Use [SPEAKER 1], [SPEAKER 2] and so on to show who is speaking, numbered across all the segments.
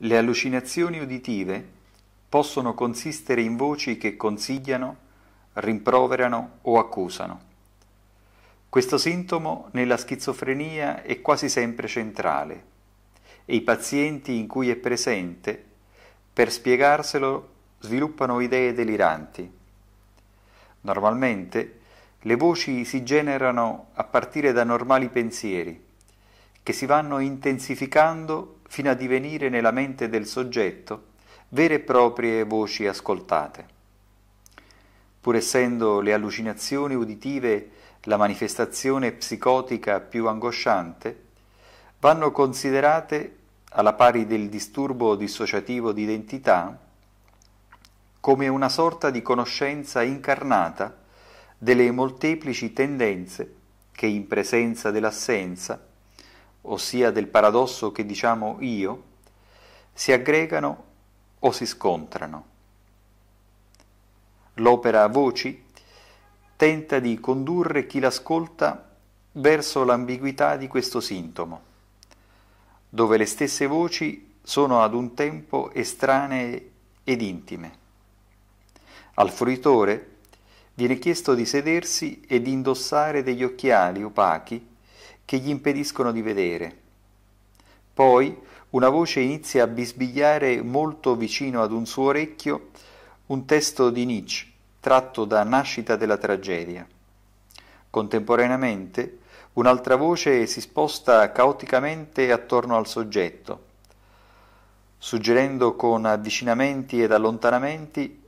[SPEAKER 1] Le allucinazioni uditive possono consistere in voci che consigliano, rimproverano o accusano. Questo sintomo nella schizofrenia è quasi sempre centrale e i pazienti in cui è presente, per spiegarselo, sviluppano idee deliranti. Normalmente le voci si generano a partire da normali pensieri, che si vanno intensificando fino a divenire nella mente del soggetto vere e proprie voci ascoltate. Pur essendo le allucinazioni uditive la manifestazione psicotica più angosciante, vanno considerate, alla pari del disturbo dissociativo di identità, come una sorta di conoscenza incarnata delle molteplici tendenze che in presenza dell'assenza ossia del paradosso che diciamo io, si aggregano o si scontrano. L'opera voci tenta di condurre chi l'ascolta verso l'ambiguità di questo sintomo, dove le stesse voci sono ad un tempo estranee ed intime. Al fruitore viene chiesto di sedersi e di indossare degli occhiali opachi che gli impediscono di vedere. Poi una voce inizia a bisbigliare molto vicino ad un suo orecchio un testo di Nietzsche tratto da Nascita della tragedia. Contemporaneamente un'altra voce si sposta caoticamente attorno al soggetto, suggerendo con avvicinamenti ed allontanamenti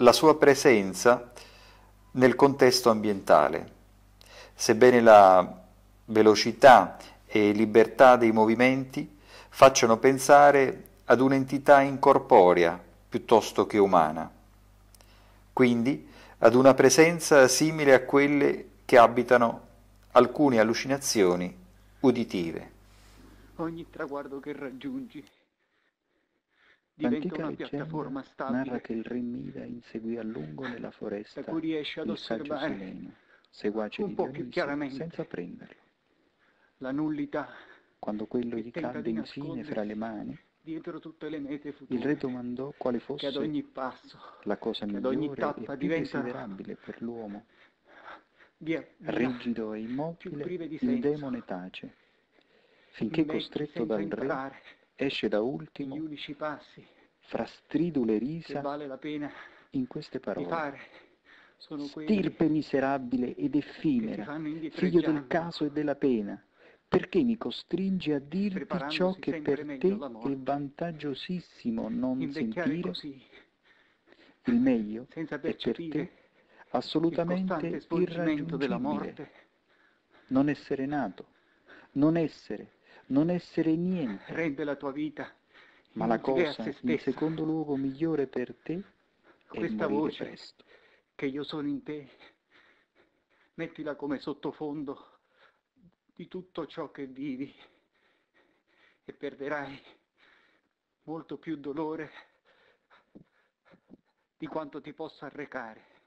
[SPEAKER 1] la sua presenza nel contesto ambientale. Sebbene la velocità e libertà dei movimenti facciano pensare ad un'entità incorporea piuttosto che umana, quindi ad una presenza simile a quelle che abitano alcune allucinazioni uditive.
[SPEAKER 2] Ogni traguardo che raggiungi diventa una piattaforma stabile. narra che il re Mida inseguì a lungo nella foresta da ecco, cui riesce ad osservare Sileno, un po' più chiaramente senza prenderlo la nullità. Quando quello gli cadde infine fra le mani, dietro tutte le mete future, il re domandò quale fosse ad ogni passo, la cosa migliore e più diventa... desiderabile per l'uomo. Via, via, rigido e immobile, il demone tace, finché costretto dal re, esce da ultimo, passi, fra stridule risa, vale in queste parole. Stirpe miserabile ed effimera, figlio del caso e della pena, perché mi costringe a dirti ciò che per te è vantaggiosissimo non sentire? Così, il meglio è per te assolutamente irraggiungibile. Non essere nato, non essere, non essere niente. Rende la tua vita. Ma la cosa in secondo luogo migliore per te è Questa voce presto. che io sono in te, mettila come sottofondo di tutto ciò che vivi e perderai molto più dolore di quanto ti possa arrecare.